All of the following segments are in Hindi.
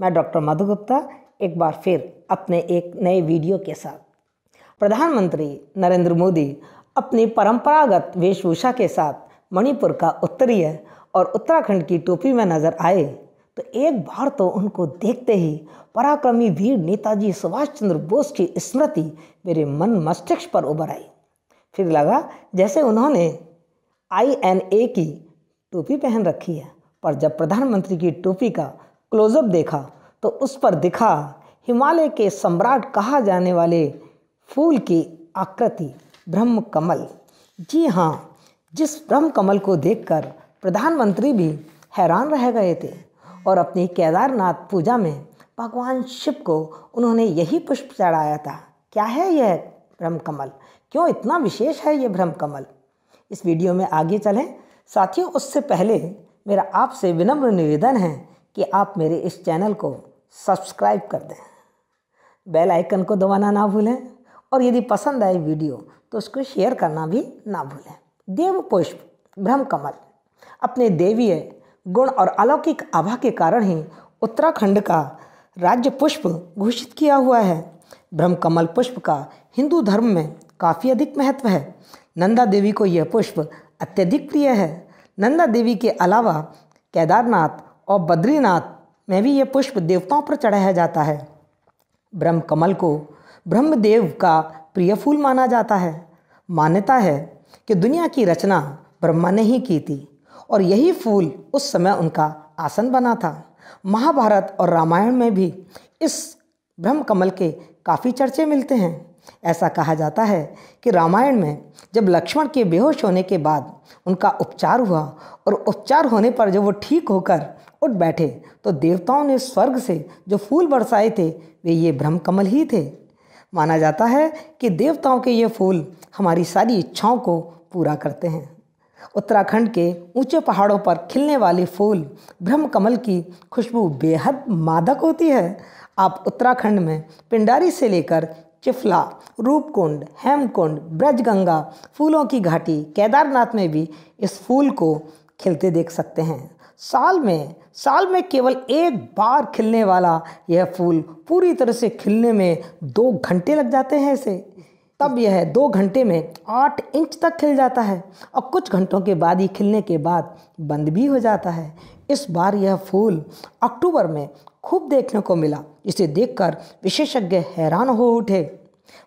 मैं डॉक्टर मधु गुप्ता एक बार फिर अपने एक नए वीडियो के साथ प्रधानमंत्री नरेंद्र मोदी अपनी परंपरागत वेशभूषा के साथ मणिपुर का उत्तरीय और उत्तराखंड की टोपी में नजर आए तो एक बार तो उनको देखते ही पराक्रमी वीर नेताजी सुभाष चंद्र बोस की स्मृति मेरे मन मस्तिष्क पर उभर आई फिर लगा जैसे उन्होंने आई एन ए की टोपी पहन रखी है पर जब प्रधानमंत्री की टोपी का क्लोजअप देखा तो उस पर दिखा हिमालय के सम्राट कहा जाने वाले फूल की आकृति ब्रह्म कमल जी हाँ जिस ब्रह्म कमल को देखकर प्रधानमंत्री भी हैरान रह गए थे और अपनी केदारनाथ पूजा में भगवान शिव को उन्होंने यही पुष्प चढ़ाया था क्या है यह ब्रह्म कमल क्यों इतना विशेष है यह ब्रह्म कमल इस वीडियो में आगे चलें साथियों उससे पहले मेरा आपसे विनम्र निवेदन है कि आप मेरे इस चैनल को सब्सक्राइब कर दें बेल आइकन को दबाना ना भूलें और यदि पसंद आए वीडियो तो उसको शेयर करना भी ना भूलें देव पुष्प ब्रह्म कमल अपने देवीय गुण और अलौकिक आभा के कारण ही उत्तराखंड का राज्य पुष्प घोषित किया हुआ है ब्रह्म कमल पुष्प का हिंदू धर्म में काफ़ी अधिक महत्व है नंदा देवी को यह पुष्प अत्यधिक प्रिय है नंदा देवी के अलावा केदारनाथ और बद्रीनाथ में भी ये पुष्प देवताओं पर चढ़ाया जाता है ब्रह्म कमल को ब्रह्मदेव का प्रिय फूल माना जाता है मान्यता है कि दुनिया की रचना ब्रह्मा ने ही की थी और यही फूल उस समय उनका आसन बना था महाभारत और रामायण में भी इस ब्रह्म कमल के काफ़ी चर्चे मिलते हैं ऐसा कहा जाता है कि रामायण में जब लक्ष्मण के बेहोश होने के बाद उनका उपचार हुआ और उपचार होने पर जब वो ठीक होकर उठ बैठे तो देवताओं ने स्वर्ग से जो फूल बरसाए थे वे ये ब्रह्म कमल ही थे माना जाता है कि देवताओं के ये फूल हमारी सारी इच्छाओं को पूरा करते हैं उत्तराखंड के ऊंचे पहाड़ों पर खिलने वाले फूल ब्रह्म कमल की खुशबू बेहद मादक होती है आप उत्तराखंड में पिंडारी से लेकर चिफला रूपकुंड हेमकुंड ब्रजगंगा फूलों की घाटी केदारनाथ में भी इस फूल को खिलते देख सकते हैं साल में साल में केवल एक बार खिलने वाला यह फूल पूरी तरह से खिलने में दो घंटे लग जाते हैं इसे तब यह दो घंटे में आठ इंच तक खिल जाता है और कुछ घंटों के बाद ही खिलने के बाद बंद भी हो जाता है इस बार यह फूल अक्टूबर में खूब देखने को मिला इसे देखकर विशेषज्ञ हैरान हो उठे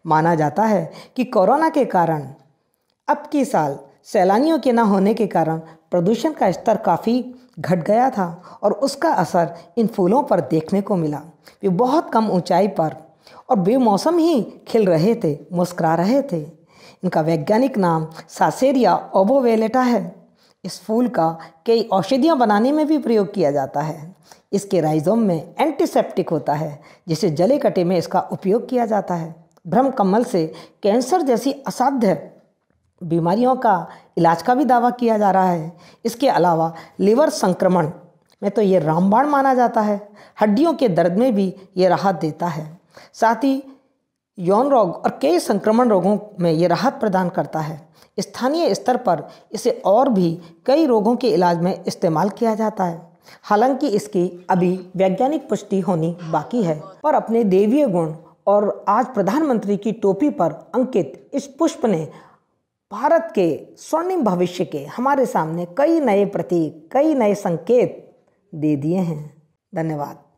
माना जाता है कि कोरोना के कारण अब की साल सैलानियों के ना होने के कारण प्रदूषण का स्तर काफ़ी घट गया था और उसका असर इन फूलों पर देखने को मिला वे बहुत कम ऊंचाई पर और बेमौसम ही खिल रहे थे मुस्करा रहे थे इनका वैज्ञानिक नाम सासेरिया ओबोवेलेटा है इस फूल का कई औषधियाँ बनाने में भी प्रयोग किया जाता है इसके राइजोम में एंटीसेप्टिक होता है जिसे जले कटे में इसका उपयोग किया जाता है भ्रम कमल से कैंसर जैसी असाध्य बीमारियों का इलाज का भी दावा किया जा रहा है इसके अलावा लिवर संक्रमण में तो ये रामबाण माना जाता है हड्डियों के दर्द में भी ये राहत देता है साथ ही यौन रोग और कई संक्रमण रोगों में ये राहत प्रदान करता है स्थानीय स्तर पर इसे और भी कई रोगों के इलाज में इस्तेमाल किया जाता है हालांकि इसकी अभी वैज्ञानिक पुष्टि होनी बाकी है पर अपने देवीय गुण और आज प्रधानमंत्री की टोपी पर अंकित इस पुष्प ने भारत के स्वर्णिम भविष्य के हमारे सामने कई नए प्रतीक कई नए संकेत दे दिए हैं धन्यवाद